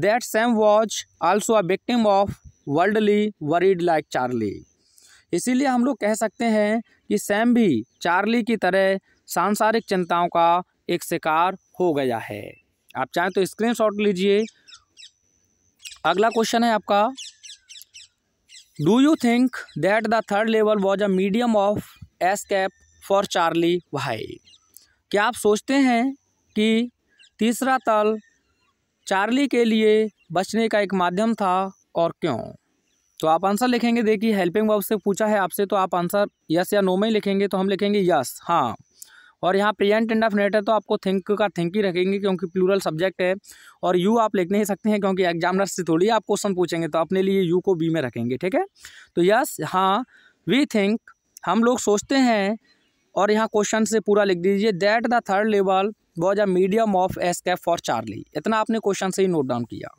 that Sam was also a victim of worldly worried like Charlie इसीलिए हम लोग कह सकते हैं कि सैम भी चार्ली की तरह सांसारिक चिंताओं का एक शिकार हो गया है आप चाहें तो स्क्रीनशॉट लीजिए अगला क्वेश्चन है आपका do you think that the third level was a medium of escape for Charlie भाई क्या आप सोचते हैं कि तीसरा तल चार्ली के लिए बचने का एक माध्यम था और क्यों तो आप आंसर लिखेंगे देखिए हेल्पिंग वर्ब से पूछा है आपसे तो आप आंसर यस या नो में लिखेंगे तो हम लिखेंगे यस हाँ और यहाँ प्रेजेंट एंड नेट है तो आपको थिंक का थिंक ही रखेंगे क्योंकि प्लूरल सब्जेक्ट है और यू आप लिख नहीं सकते हैं क्योंकि एग्जामिनर से थोड़ी आप क्वेश्चन पूछेंगे तो अपने लिए यू को बी में रखेंगे ठीक है तो यस हाँ वी थिंक हम लोग सोचते हैं और यहाँ क्वेश्चन से पूरा लिख दीजिए that the third level was a medium of escape for Charlie इतना आपने क्वेश्चन से ही नोट डाउन किया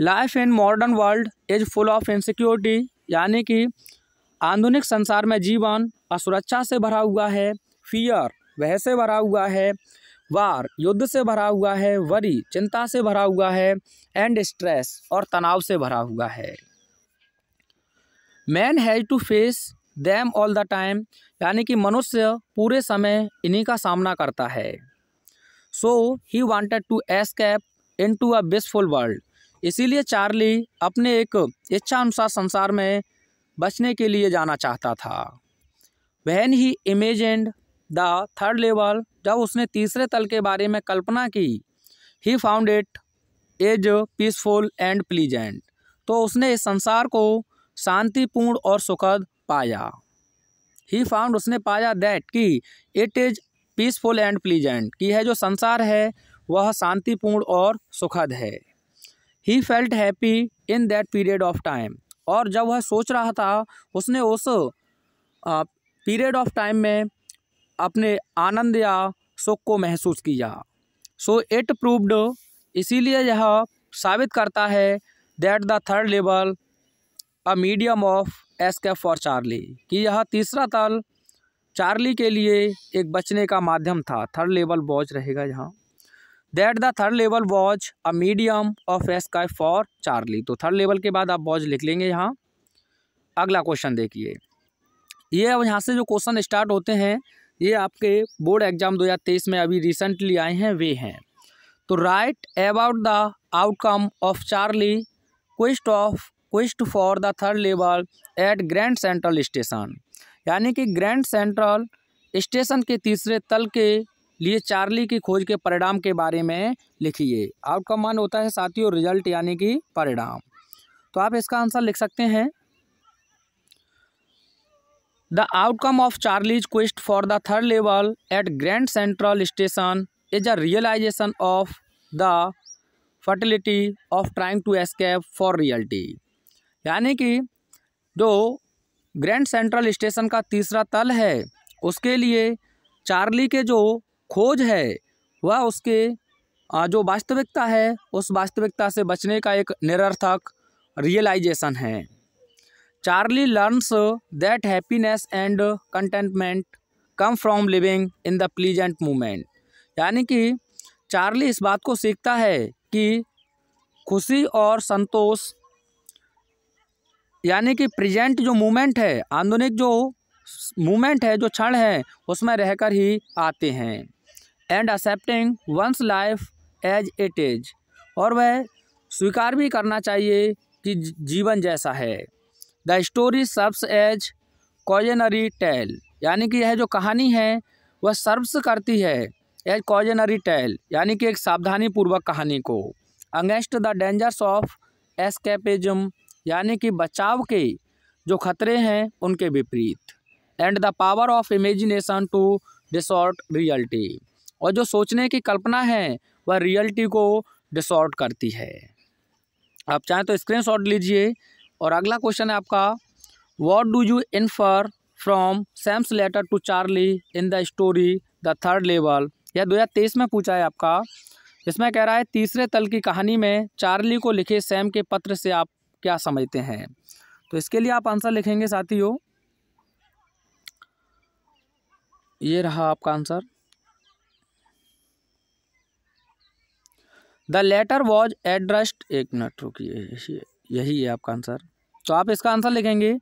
life in modern world is full of insecurity यानी कि आधुनिक संसार में जीवन असुरक्षा से भरा हुआ है फियर वह से भरा हुआ है वार युद्ध से भरा हुआ है वरी चिंता से भरा हुआ है एंड स्ट्रेस और तनाव से भरा हुआ है man has to face them all the time यानी कि मनुष्य पूरे समय इन्हीं का सामना करता है so he wanted to escape into a blissful world इसीलिए चार्ली अपने एक इच्छा अनुसार संसार में बचने के लिए जाना चाहता था when he imagined the third level जब उसने तीसरे तल के बारे में कल्पना की he found it is peaceful and pleasant तो उसने इस संसार को शांतिपूर्ण और सुखद पाया ही फाउंड उसने पाया दैट कि it is peaceful and pleasant कि है जो संसार है वह शांतिपूर्ण और सुखद है he felt happy in that period of time और जब वह सोच रहा था उसने उस पीरियड ऑफ टाइम में अपने आनंद या सुख को महसूस किया सो इट प्रूव्ड इसीलिए यह साबित करता है that the third level a medium of escape for Charlie कि यह तीसरा तल चार्ली के लिए एक बचने का माध्यम था थर्ड लेवल वॉच रहेगा यहाँ that the third level was a medium of escape for Charlie तो थर्ड लेवल के बाद आप वॉच लिख लेंगे यहाँ अगला क्वेश्चन देखिए ये अब यहाँ से जो क्वेश्चन स्टार्ट होते हैं ये आपके बोर्ड एग्जाम 2023 में अभी रिसेंटली आए हैं वे हैं तो write about the outcome of Charlie quest of quest for the third level at Grand Central station यानी कि ग्रैंड सेंट्रल स्टेशन के तीसरे तल के लिए चार्ली की खोज के परिणाम के बारे में लिखिए आउटकम मान होता है साथियों रिजल्ट यानी कि परिणाम तो आप इसका आंसर लिख सकते हैं the outcome of Charlie's quest for the third level at Grand Central Station is a realisation of the fertility of trying to escape for reality यानी कि जो ग्रैंड सेंट्रल स्टेशन का तीसरा तल है उसके लिए चार्ली के जो खोज है वह उसके जो वास्तविकता है उस वास्तविकता से बचने का एक निरर्थक रियलाइजेशन है Charlie learns that happiness and contentment come from living in the pleasant moment यानी कि चार्ली इस बात को सीखता है कि खुशी और संतोष यानी कि प्रेजेंट जो मोमेंट है आधुनिक जो मोमेंट है जो क्षण है उसमें रहकर ही आते हैं and accepting one's life as it is और वह स्वीकार भी करना चाहिए कि जीवन जैसा है the story serves as cautionary tale यानी कि यह जो कहानी है वह सर्व्स करती है एज कॉजनरी टेल यानी कि एक सावधानी पूर्वक कहानी को against the dangers of escapism यानी कि बचाव के जो खतरे हैं उनके विपरीत and the power of imagination to distort reality और जो सोचने की कल्पना है वह रियलिटी को डिसॉर्ट करती है आप चाहें तो स्क्रीनशॉट लीजिए और अगला क्वेश्चन है आपका what do you infer from Sam's letter to Charlie in the story the third level यह 2023 में पूछा है आपका इसमें कह रहा है तीसरे तल की कहानी में चार्ली को लिखे सैम के पत्र से आप क्या समझते हैं तो इसके लिए आप आंसर लिखेंगे साथियों ये रहा आपका answer the letter was addressed एक मिनट रुकी यही है आपका आंसर तो आप इसका आंसर लिखेंगे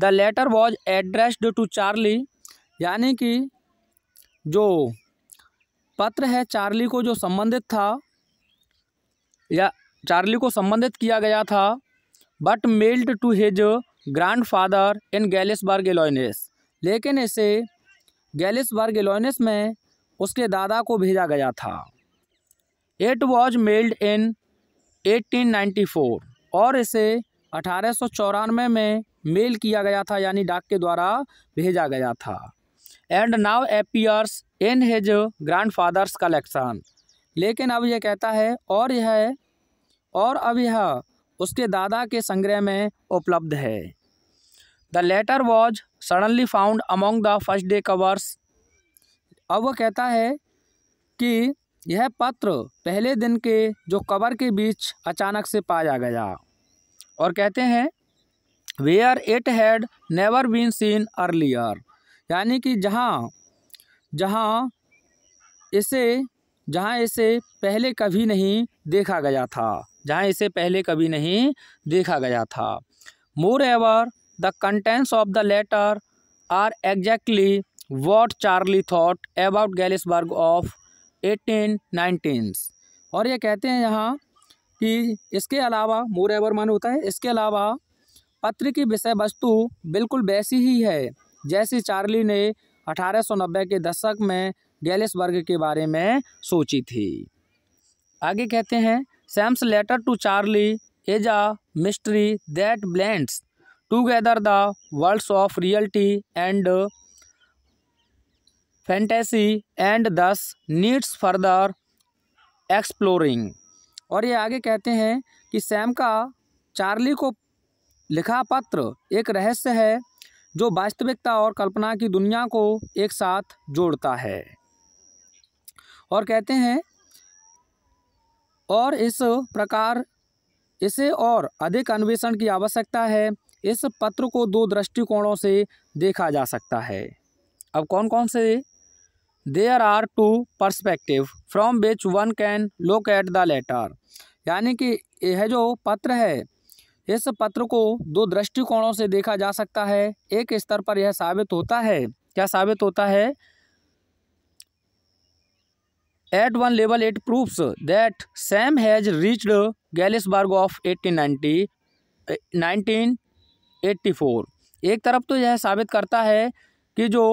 the letter was addressed to Charlie यानी कि जो पत्र है चार्ली को जो संबंधित था या चार्ली को संबंधित किया गया था but mailed to his grand grandfather in Galesburg Illinois लेकिन इसे गैलिसबर्ग एलोइनेस में उसके दादा को भेजा गया था इट वॉज मेल्ड इन 1894 और इसे अठारह में मेल किया गया था यानी डाक के द्वारा भेजा गया था and now appears in his grandfather's collection लेकिन अब यह कहता है और यह और अब यह उसके दादा के संग्रह में उपलब्ध है the letter was suddenly found among the first day covers अब वह कहता है कि यह पत्र पहले दिन के जो कवर के बीच अचानक से पाया गया और कहते हैं where it had never been seen earlier यानी कि जहाँ जहाँ इसे जहाँ इसे पहले कभी नहीं देखा गया था जहाँ इसे पहले कभी नहीं देखा गया था moreover the contents of the letter are exactly what Charlie thought about Galesburg of eighteen nineties और ये कहते हैं यहाँ कि इसके अलावा मोर एवर मान होता है इसके अलावा पत्र की विषय वस्तु बिल्कुल वैसी ही है जैसी चार्ली ने 1890 के दशक में गैलिस वर्ग के बारे में सोची थी आगे कहते हैं Sam's letter to Charlie is a mystery that blends together the worlds of reality and fantasy and thus needs further exploring और ये आगे कहते हैं कि सैम का चार्ली को लिखा पत्र एक रहस्य है जो वास्तविकता और कल्पना की दुनिया को एक साथ जोड़ता है और कहते हैं और इस प्रकार इसे और अधिक अन्वेषण की आवश्यकता है इस पत्र को दो दृष्टिकोणों से देखा जा सकता है अब कौन कौन से there are two perspective from which one can look at the letter यानी कि यह जो पत्र है इस पत्र को दो दृष्टिकोणों से देखा जा सकता है एक स्तर पर यह साबित होता है क्या साबित होता है at one level it proves that Sam has reached Galesburg of eighteen ninety nineteen eighty four एक तरफ तो यह साबित करता है कि जो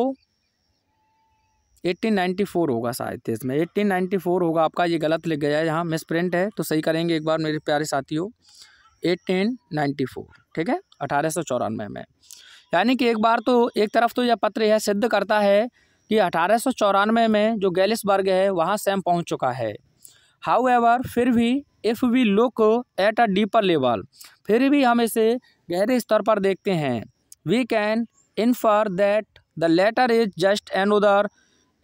1894 होगा शायद इस में 1894 होगा आपका ये गलत लिख गया है यहाँ मिस प्रिंट है तो सही करेंगे एक बार मेरे प्यारे साथियों 1894 ठीक है अठारह में यानी कि एक बार तो एक तरफ तो यह पत्र यह सिद्ध करता है कि अठारह में जो गैलिसबर्ग है वहाँ सेम पहुँच चुका है हाउ एवर फिर भी if we look at a deeper level फिर भी हम इसे गहरे स्तर पर देखते हैं we can infer that the letter is just another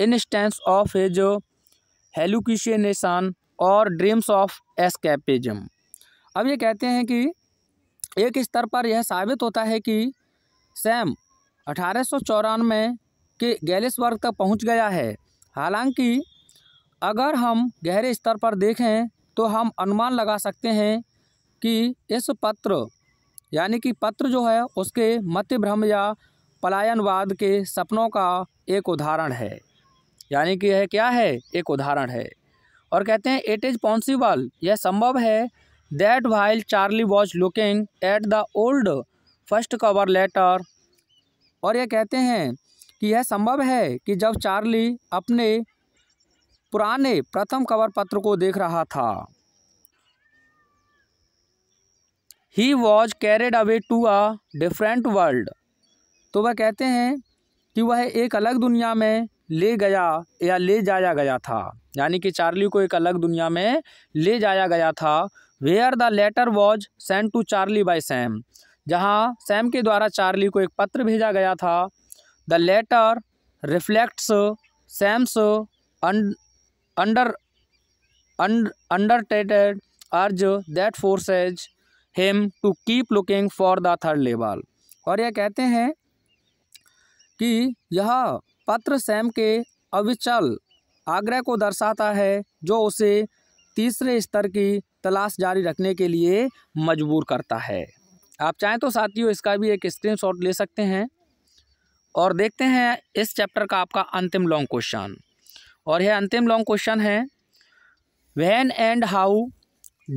instance of his जो और ड्रीम्स ऑफ एस्केपिज्म अब ये कहते हैं कि एक स्तर पर यह साबित होता है कि सैम अठारह के वर्ग तक पहुंच गया है हालांकि अगर हम गहरे स्तर पर देखें तो हम अनुमान लगा सकते हैं कि इस पत्र यानी कि पत्र जो है उसके मत भ्रम या पलायनवाद के सपनों का एक उदाहरण है यानी कि यह क्या है एक उदाहरण है और कहते हैं इट इज़ पॉसिबल यह संभव है that while Charlie was looking at the old first cover letter और यह कहते हैं कि यह संभव है कि जब चार्ली अपने पुराने प्रथम कवर पत्र को देख रहा था he was carried away to a different world तो वह कहते हैं कि वह एक अलग दुनिया में ले गया या ले जाया गया था यानी कि चार्ली को एक अलग दुनिया में ले जाया गया था where the letter was send to Charlie by Sam जहाँ सैम के द्वारा चार्ली को एक पत्र भेजा गया था the letter reflects Sam's under understated urge that forces him to keep looking for the third level और यह कहते हैं कि यह पत्र सैम के अविचल आग्रह को दर्शाता है जो उसे तीसरे स्तर की तलाश जारी रखने के लिए मजबूर करता है आप चाहें तो साथियों इसका भी एक स्क्रीनशॉट ले सकते हैं और देखते हैं इस चैप्टर का आपका अंतिम लॉन्ग क्वेश्चन और यह अंतिम लॉन्ग क्वेश्चन है when and how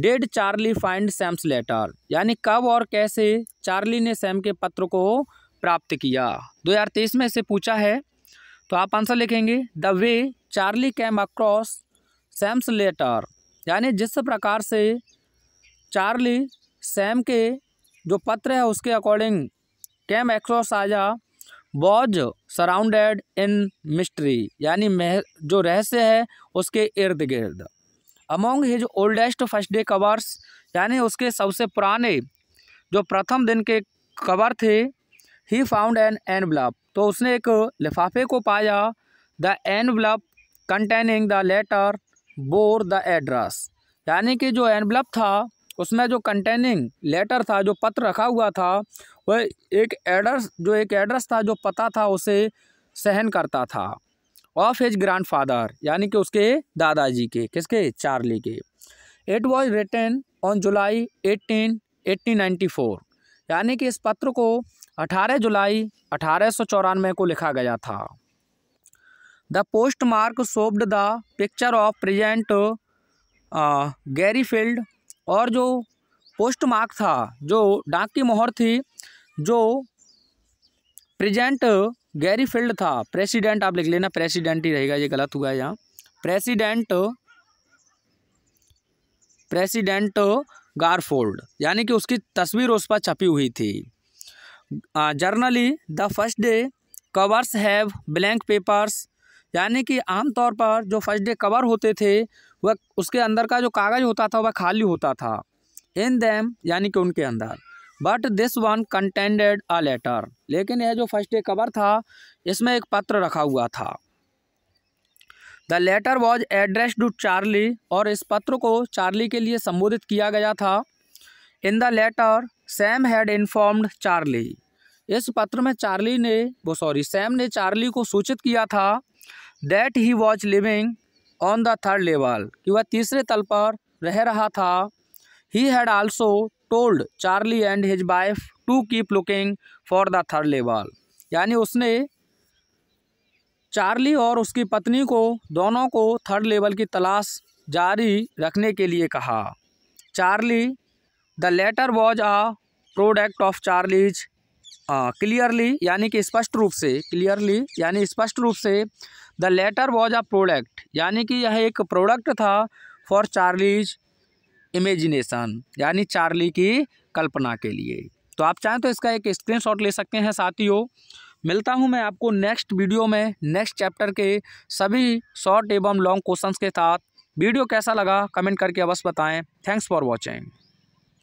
did Charlie find Sam's letter यानी कब और कैसे चार्ली ने सैम के पत्र को प्राप्त किया 2023 में इसे पूछा है तो आप आंसर लिखेंगे the way Charlie came across Sam's letter यानी जिस प्रकार से चार्ली सैम के जो पत्र है उसके अकॉर्डिंग कैम एक्रॉस आजा वॉज सराउंडेड इन मिस्ट्री यानी जो रहस्य है उसके इर्द गिर्द among his oldest first day covers यानी उसके सबसे पुराने जो प्रथम दिन के कवर थे he found an envelope तो उसने एक लिफाफे को पाया the envelope containing the letter bore the address यानी कि जो एन ब्लब था उसमें जो कंटेनिंग लेटर था जो पत्र रखा हुआ था वह एक एड्रेस जो एक एड्रेस था जो पता था उसे सहन करता था ऑफ हिज ग्रैंड फादर यानी कि उसके दादाजी के किसके चार्ली के it was written on July eighteen eighteen ninety four यानी कि इस पत्र को 18 जुलाई अठारह को लिखा गया था the postmark showed the picture of President Garfield और जो पोस्ट मार्क था जो डाक की मोहर थी जो प्रेजेंट गैरीफील्ड था प्रेसिडेंट आप लिख लेना प्रेसिडेंट ही रहेगा ये गलत हुआ है यहाँ प्रेसिडेंट प्रेसिडेंट गारफोल्ड यानी कि उसकी तस्वीर उस पर छपी हुई थी generally the first day covers have blank papers यानी कि आमतौर पर जो फर्स्ट डे कवर होते थे वह उसके अंदर का जो कागज़ होता था वह खाली होता था इन दैम यानी कि उनके अंदर but this one contained a letter लेकिन यह जो फर्स्ट डे कवर था इसमें एक पत्र रखा हुआ था the letter was address to Charlie और इस पत्र को चार्ली के लिए संबोधित किया गया था in the letter Sam had informed Charlie इस पत्र में चार्ली ने वो सॉरी सैम ने चार्ली को सूचित किया था that he was living on the third level कि वह तीसरे तल पर रह रहा था he had also told Charlie and his wife to keep looking for the third level यानी उसने चार्ली और उसकी पत्नी को दोनों को थर्ड लेवल की तलाश जारी रखने के लिए कहा Charlie the letter was a product of Charlie's clearly यानी कि स्पष्ट रूप से क्लियरली यानी स्पष्ट रूप से the letter was a product यानी कि यह एक प्रोडक्ट था फॉर चार्लीज इमेजिनेशन यानी चार्ली की कल्पना के लिए तो आप चाहें तो इसका एक स्क्रीनशॉट ले सकते हैं साथियों मिलता हूं मैं आपको नेक्स्ट वीडियो में नेक्स्ट चैप्टर के सभी शॉर्ट एवं लॉन्ग क्वेश्चंस के साथ वीडियो कैसा लगा कमेंट करके अवश्य बताएं थैंक्स फॉर वॉचिंग